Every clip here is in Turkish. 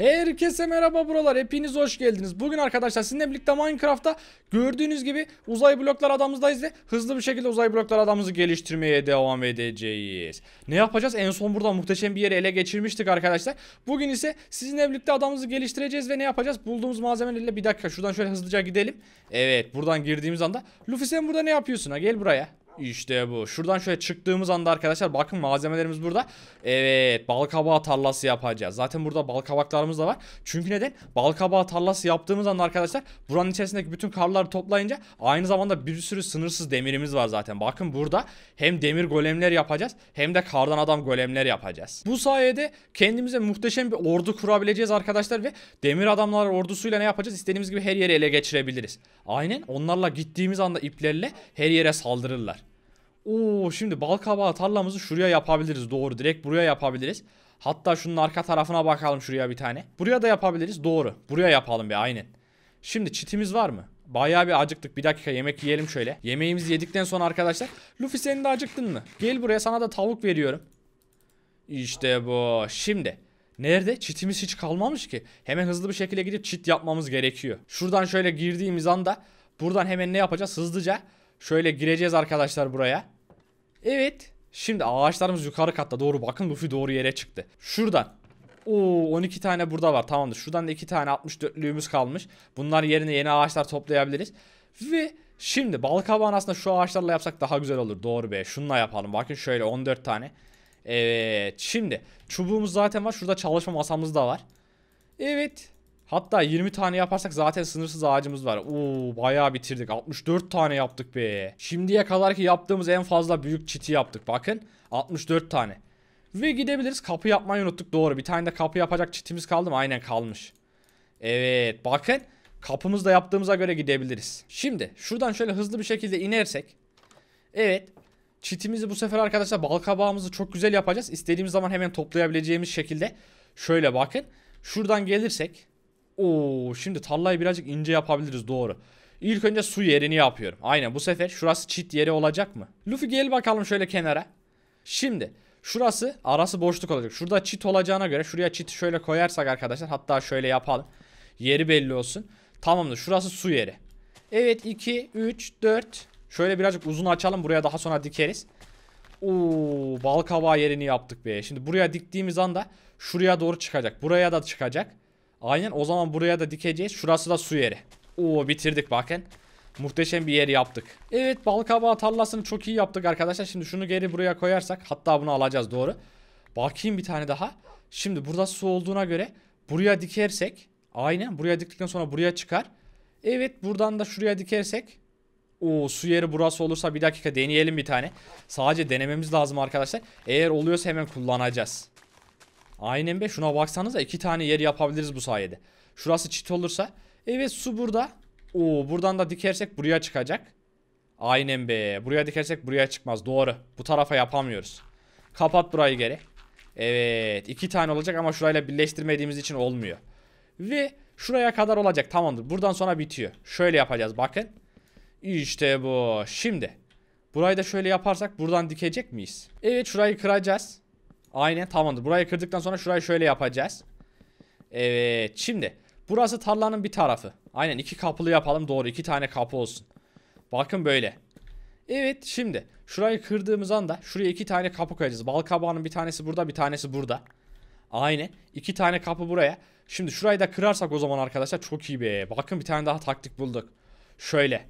Herkese merhaba buralar hepiniz hoş geldiniz. Bugün arkadaşlar sizinle birlikte Minecraft'ta gördüğünüz gibi uzay bloklar adamızdayız ve hızlı bir şekilde uzay bloklar adamımızı geliştirmeye devam edeceğiz. Ne yapacağız? En son burada muhteşem bir yeri ele geçirmiştik arkadaşlar. Bugün ise sizinle birlikte adamımızı geliştireceğiz ve ne yapacağız? Bulduğumuz malzemelerle bir dakika şuradan şöyle hızlıca gidelim. Evet buradan girdiğimiz anda Luffy sen burada ne yapıyorsun ha gel buraya. İşte bu. Şuradan şöyle çıktığımız anda arkadaşlar bakın malzemelerimiz burada. Evet balkabağı tarlası yapacağız. Zaten burada balkabaklarımız da var. Çünkü neden? Balkabağı tarlası yaptığımız anda arkadaşlar buranın içerisindeki bütün karları toplayınca aynı zamanda bir sürü sınırsız demirimiz var zaten. Bakın burada hem demir golemler yapacağız hem de kardan adam golemler yapacağız. Bu sayede kendimize muhteşem bir ordu kurabileceğiz arkadaşlar ve demir adamlar ordusuyla ne yapacağız? İstediğimiz gibi her yeri ele geçirebiliriz. Aynen onlarla gittiğimiz anda iplerle her yere saldırırlar. Oo şimdi bal kabağı tarlamızı şuraya yapabiliriz. Doğru direkt buraya yapabiliriz. Hatta şunun arka tarafına bakalım şuraya bir tane. Buraya da yapabiliriz. Doğru. Buraya yapalım bir aynen. Şimdi çitimiz var mı? Bayağı bir acıktık. Bir dakika yemek yiyelim şöyle. Yemeğimizi yedikten sonra arkadaşlar. Luffy senin de acıktın mı? Gel buraya sana da tavuk veriyorum. İşte bu. Şimdi. Nerede? Çitimiz hiç kalmamış ki. Hemen hızlı bir şekilde gidip çit yapmamız gerekiyor. Şuradan şöyle girdiğimiz anda buradan hemen ne yapacağız? Hızlıca Şöyle gireceğiz arkadaşlar buraya. Evet. Şimdi ağaçlarımız yukarı katta doğru bakın Luffy doğru yere çıktı. Şuradan. Oo 12 tane burada var tamamdır. Şuradan da 2 tane 64'lüğümüz kalmış. Bunlar yerine yeni ağaçlar toplayabiliriz. Ve şimdi bal kabağını aslında şu ağaçlarla yapsak daha güzel olur. Doğru be şununla yapalım. Bakın şöyle 14 tane. Evet şimdi çubuğumuz zaten var. Şurada çalışma masamız da var. Evet Hatta 20 tane yaparsak zaten sınırsız ağacımız var. Oo bayağı bitirdik. 64 tane yaptık be. Şimdiye kadar ki yaptığımız en fazla büyük çiti yaptık. Bakın 64 tane. Ve gidebiliriz. Kapı yapmayı unuttuk. Doğru. Bir tane de kapı yapacak çitimiz kaldı mı? Aynen kalmış. Evet. Bakın. Kapımız da yaptığımıza göre gidebiliriz. Şimdi şuradan şöyle hızlı bir şekilde inersek. Evet. Çitimizi bu sefer arkadaşlar balkabağımızı çok güzel yapacağız. İstediğimiz zaman hemen toplayabileceğimiz şekilde. Şöyle bakın. Şuradan gelirsek. Oo, şimdi talla'yı birazcık ince yapabiliriz doğru. İlk önce su yerini yapıyorum. Aynen bu sefer şurası çit yeri olacak mı? Luffy gel bakalım şöyle kenara. Şimdi şurası arası boşluk olacak. Şurada çit olacağına göre şuraya çiti şöyle koyarsak arkadaşlar hatta şöyle yapalım. Yeri belli olsun. Tamamdır şurası su yeri. Evet 2, 3, 4. Şöyle birazcık uzun açalım buraya daha sonra dikeriz. Oo, bal kabağı yerini yaptık be. Şimdi buraya diktiğimiz anda şuraya doğru çıkacak. Buraya da çıkacak. Aynen o zaman buraya da dikeceğiz. Şurası da su yeri. Oo bitirdik bakın. Muhteşem bir yer yaptık. Evet balkabağı tarlasını çok iyi yaptık arkadaşlar. Şimdi şunu geri buraya koyarsak hatta bunu alacağız doğru. Bakayım bir tane daha. Şimdi burada su olduğuna göre buraya dikersek aynen buraya diktikten sonra buraya çıkar. Evet buradan da şuraya dikersek o su yeri burası olursa bir dakika deneyelim bir tane. Sadece denememiz lazım arkadaşlar. Eğer oluyorsa hemen kullanacağız. Aynen be şuna baksanıza iki tane yer yapabiliriz bu sayede. Şurası çit olursa. Evet su burada. Oo buradan da dikersek buraya çıkacak. Aynen be. Buraya dikersek buraya çıkmaz. Doğru. Bu tarafa yapamıyoruz. Kapat burayı geri. Evet. iki tane olacak ama şurayla birleştirmediğimiz için olmuyor. Ve şuraya kadar olacak. Tamamdır. Buradan sonra bitiyor. Şöyle yapacağız bakın. İşte bu. Şimdi. Burayı da şöyle yaparsak buradan dikecek miyiz? Evet şurayı kıracağız. Aynen tamamdır. Burayı kırdıktan sonra şurayı şöyle yapacağız. Evet şimdi burası tarlanın bir tarafı. Aynen iki kapılı yapalım doğru iki tane kapı olsun. Bakın böyle. Evet şimdi şurayı kırdığımız anda şuraya iki tane kapı koyacağız. Bal kabağının bir tanesi burada bir tanesi burada. Aynen iki tane kapı buraya. Şimdi şurayı da kırarsak o zaman arkadaşlar çok iyi be. Bakın bir tane daha taktik bulduk. Şöyle.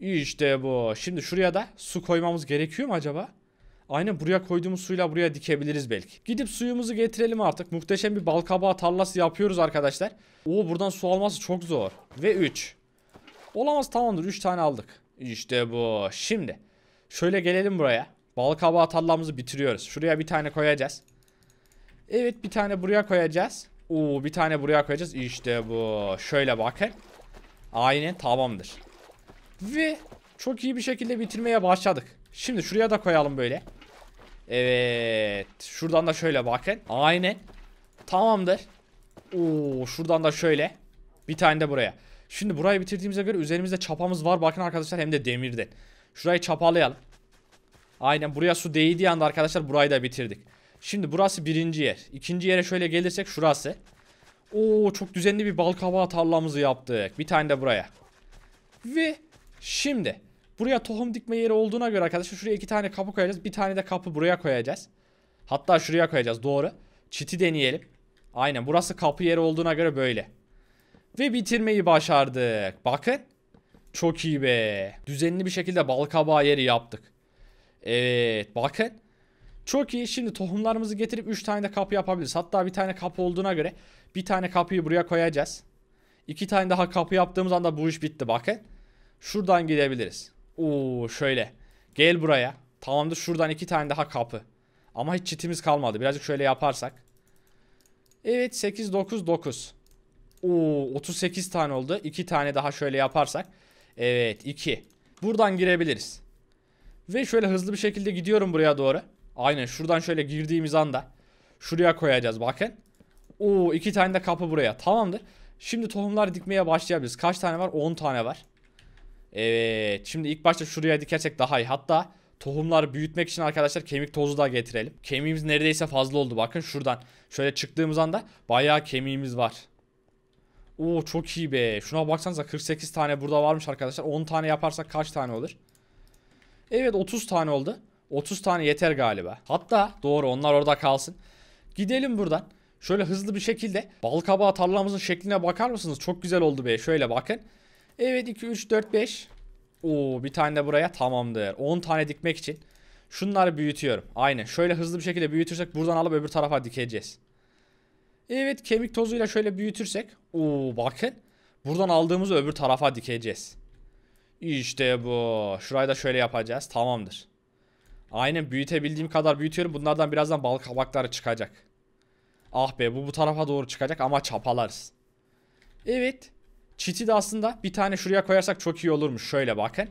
İşte bu. Şimdi şuraya da su koymamız gerekiyor mu acaba? Aynen buraya koyduğumuz suyla buraya dikebiliriz belki. Gidip suyumuzu getirelim artık. Muhteşem bir balkabağı tarlası yapıyoruz arkadaşlar. Oo buradan su alması çok zor. Ve 3. Olamaz tamamdır 3 tane aldık. İşte bu. Şimdi şöyle gelelim buraya. Balkabağı tarlamızı bitiriyoruz. Şuraya bir tane koyacağız. Evet bir tane buraya koyacağız. Oo bir tane buraya koyacağız. İşte bu. Şöyle bakın. Aynen tamamdır. Ve çok iyi bir şekilde bitirmeye başladık. Şimdi şuraya da koyalım böyle. Evet. Şuradan da şöyle bakın. Aynen. Tamamdır. Oo, şuradan da şöyle. Bir tane de buraya. Şimdi burayı bitirdiğimize göre üzerimizde çapamız var. Bakın arkadaşlar hem de demirden. Şurayı çapalayalım. Aynen buraya su değdiği anda arkadaşlar burayı da bitirdik. Şimdi burası birinci yer. İkinci yere şöyle gelirsek şurası. Oo çok düzenli bir bal kabağı tarlamızı yaptık. Bir tane de buraya. Ve şimdi Buraya tohum dikme yeri olduğuna göre arkadaşlar şuraya iki tane kapı koyacağız. Bir tane de kapı buraya koyacağız. Hatta şuraya koyacağız doğru. Çiti deneyelim. Aynen burası kapı yeri olduğuna göre böyle. Ve bitirmeyi başardık. Bakın. Çok iyi be. Düzenli bir şekilde balkabağı yeri yaptık. Evet bakın. Çok iyi. Şimdi tohumlarımızı getirip 3 tane de kapı yapabiliriz. Hatta bir tane kapı olduğuna göre bir tane kapıyı buraya koyacağız. İki tane daha kapı yaptığımız anda bu iş bitti bakın. Şuradan gidebiliriz. Oo şöyle. Gel buraya. Tamamdır şuradan iki tane daha kapı. Ama hiç çitimiz kalmadı. Birazcık şöyle yaparsak. Evet 8 9 9. Oo 38 tane oldu. 2 tane daha şöyle yaparsak. Evet 2. Buradan girebiliriz. Ve şöyle hızlı bir şekilde gidiyorum buraya doğru. Aynen şuradan şöyle girdiğimiz anda şuraya koyacağız bakın. Oo iki tane de kapı buraya. Tamamdır. Şimdi tohumlar dikmeye başlayabiliriz. Kaç tane var? 10 tane var. Evet şimdi ilk başta şuraya dikersek daha iyi. Hatta tohumları büyütmek için arkadaşlar kemik tozu da getirelim. Kemiğimiz neredeyse fazla oldu bakın şuradan. Şöyle çıktığımız anda bayağı kemiğimiz var. Oo çok iyi be. Şuna baksanıza 48 tane burada varmış arkadaşlar. 10 tane yaparsak kaç tane olur? Evet 30 tane oldu. 30 tane yeter galiba. Hatta doğru onlar orada kalsın. Gidelim buradan. Şöyle hızlı bir şekilde balkabağı tarlamızın şekline bakar mısınız? Çok güzel oldu be. Şöyle bakın. Evet 2, 3, 4, 5. Oo bir tane de buraya tamamdır. 10 tane dikmek için. Şunları büyütüyorum. aynı Şöyle hızlı bir şekilde büyütürsek buradan alıp öbür tarafa dikeceğiz. Evet kemik tozuyla şöyle büyütürsek. Oo bakın. Buradan aldığımızı öbür tarafa dikeceğiz. İşte bu. Şurayı da şöyle yapacağız. Tamamdır. Aynen büyütebildiğim kadar büyütüyorum. Bunlardan birazdan bal kabakları çıkacak. Ah be bu bu tarafa doğru çıkacak ama çapalarız. Evet. Çiti de aslında bir tane şuraya koyarsak çok iyi olurmuş. Şöyle bakın.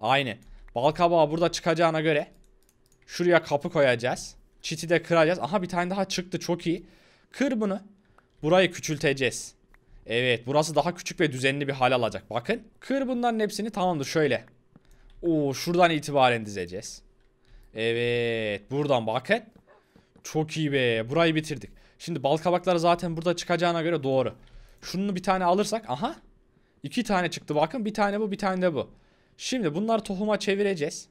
Aynı. Balkabağı burada çıkacağına göre şuraya kapı koyacağız. Çiti de kıracağız. Aha bir tane daha çıktı çok iyi. Kır bunu. Burayı küçülteceğiz. Evet burası daha küçük ve düzenli bir hal alacak. Bakın. Kır bunların hepsini tamamdır şöyle. Oo şuradan itibaren dizeceğiz. Evet buradan bakın. Çok iyi be. Burayı bitirdik. Şimdi bal kabakları zaten burada çıkacağına göre doğru. Şunu bir tane alırsak aha. iki tane çıktı bakın. Bir tane bu bir tane de bu. Şimdi bunları tohuma çevireceğiz.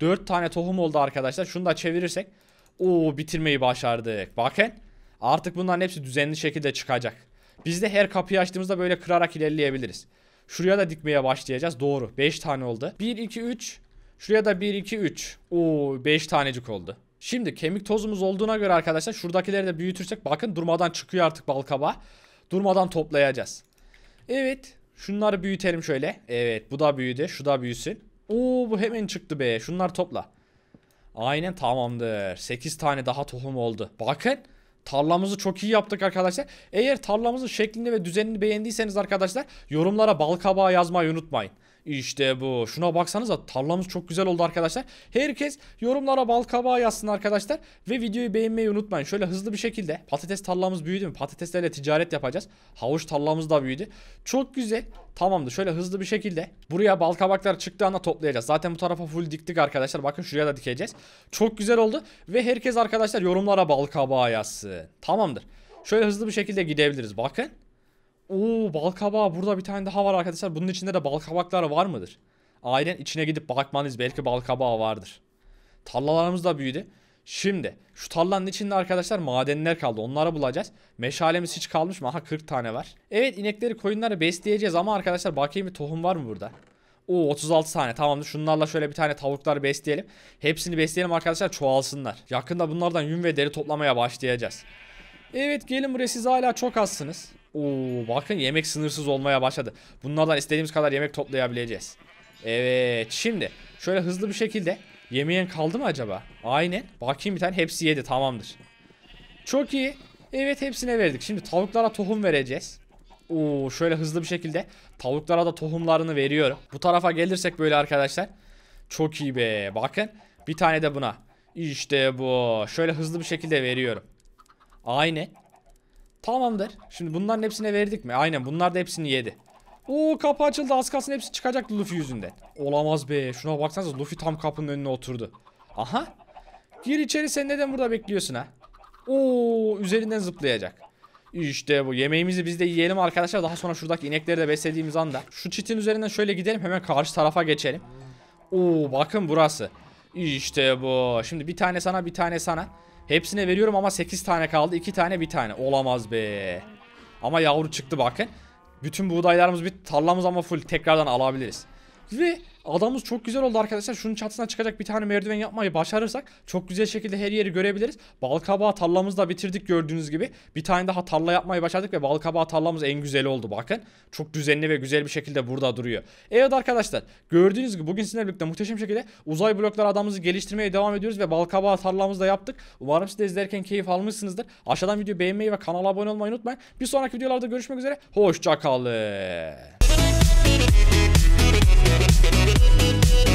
Dört tane tohum oldu arkadaşlar. Şunu da çevirirsek. o bitirmeyi başardık. Bakın. Artık bunların hepsi düzenli şekilde çıkacak. Biz de her kapıyı açtığımızda böyle kırarak ilerleyebiliriz. Şuraya da dikmeye başlayacağız. Doğru. 5 tane oldu. 1, 2, 3. Şuraya da 1, 2, 3. o 5 tanecik oldu. Şimdi kemik tozumuz olduğuna göre arkadaşlar şuradakileri de büyütürsek bakın durmadan çıkıyor artık balkaba. Durmadan toplayacağız. Evet. Şunları büyütelim şöyle. Evet bu da büyüdü. Şu da büyüsün. Oo bu hemen çıktı be. Şunlar topla. Aynen tamamdır. 8 tane daha tohum oldu. Bakın. Tarlamızı çok iyi yaptık arkadaşlar. Eğer tarlamızın şeklini ve düzenini beğendiyseniz arkadaşlar yorumlara balkabağı kabağı yazmayı unutmayın. İşte bu. Şuna baksanıza tarlamız çok güzel oldu arkadaşlar. Herkes yorumlara bal kabağı yazsın arkadaşlar. Ve videoyu beğenmeyi unutmayın. Şöyle hızlı bir şekilde patates tarlamız büyüdü mü? Patateslerle ticaret yapacağız. Havuç tarlamız da büyüdü. Çok güzel. Tamamdır. Şöyle hızlı bir şekilde buraya bal kabaklar çıktığı toplayacağız. Zaten bu tarafa full diktik arkadaşlar. Bakın şuraya da dikeceğiz. Çok güzel oldu. Ve herkes arkadaşlar yorumlara bal kabağı yazsın. Tamamdır. Şöyle hızlı bir şekilde gidebiliriz. Bakın. Oo bal kabağı burada bir tane daha var arkadaşlar. Bunun içinde de bal kabaklar var mıdır? Ailen içine gidip bakmanız Belki bal kabağı vardır. Tarlalarımız da büyüdü. Şimdi şu tarlanın içinde arkadaşlar madenler kaldı. Onları bulacağız. Meşalemiz hiç kalmış mı? Aha 40 tane var. Evet inekleri koyunları besleyeceğiz ama arkadaşlar bakayım bir tohum var mı burada? O 36 tane tamamdır. Şunlarla şöyle bir tane tavuklar besleyelim. Hepsini besleyelim arkadaşlar çoğalsınlar. Yakında bunlardan yün ve deri toplamaya başlayacağız. Evet gelin buraya siz hala çok azsınız. Oo bakın yemek sınırsız olmaya başladı. Bunlardan istediğimiz kadar yemek toplayabileceğiz. Evet şimdi şöyle hızlı bir şekilde yemeyen kaldı mı acaba? Aynen. Bakayım bir tane hepsi yedi tamamdır. Çok iyi. Evet hepsine verdik. Şimdi tavuklara tohum vereceğiz. Oo şöyle hızlı bir şekilde tavuklara da tohumlarını veriyorum. Bu tarafa gelirsek böyle arkadaşlar. Çok iyi be. Bakın bir tane de buna. İşte bu. Şöyle hızlı bir şekilde veriyorum. Aynı. Tamamdır. Şimdi bunların hepsine verdik mi? Aynen bunlar da hepsini yedi. Oo kapı açıldı az kalsın hepsi çıkacak. Luffy yüzünden. Olamaz be şuna baksanıza Luffy tam kapının önüne oturdu. Aha. Gir içeri sen neden burada bekliyorsun ha? Oo üzerinden zıplayacak. İşte bu yemeğimizi biz de yiyelim arkadaşlar. Daha sonra şuradaki inekleri de beslediğimiz anda. Şu çitin üzerinden şöyle gidelim hemen karşı tarafa geçelim. Oo bakın burası. İşte bu. Şimdi bir tane sana bir tane sana. Hepsine veriyorum ama 8 tane kaldı. 2 tane bir tane. Olamaz be. Ama yavru çıktı bakın. Bütün buğdaylarımız bir tarlamız ama full tekrardan alabiliriz. Ve adamımız çok güzel oldu arkadaşlar. Şunun çatısına çıkacak bir tane merdiven yapmayı başarırsak çok güzel şekilde her yeri görebiliriz. Bal kabağı tarlamızı da bitirdik gördüğünüz gibi. Bir tane daha tarla yapmayı başardık ve bal kabağı tarlamız en güzeli oldu bakın. Çok düzenli ve güzel bir şekilde burada duruyor. Evet arkadaşlar gördüğünüz gibi bugün sizinle birlikte muhteşem şekilde uzay blokları adamımızı geliştirmeye devam ediyoruz ve bal kabağı tarlamızı da yaptık. Umarım siz de izlerken keyif almışsınızdır. Aşağıdan video beğenmeyi ve kanala abone olmayı unutmayın. Bir sonraki videolarda görüşmek üzere. Hoşçakalın. Thank you.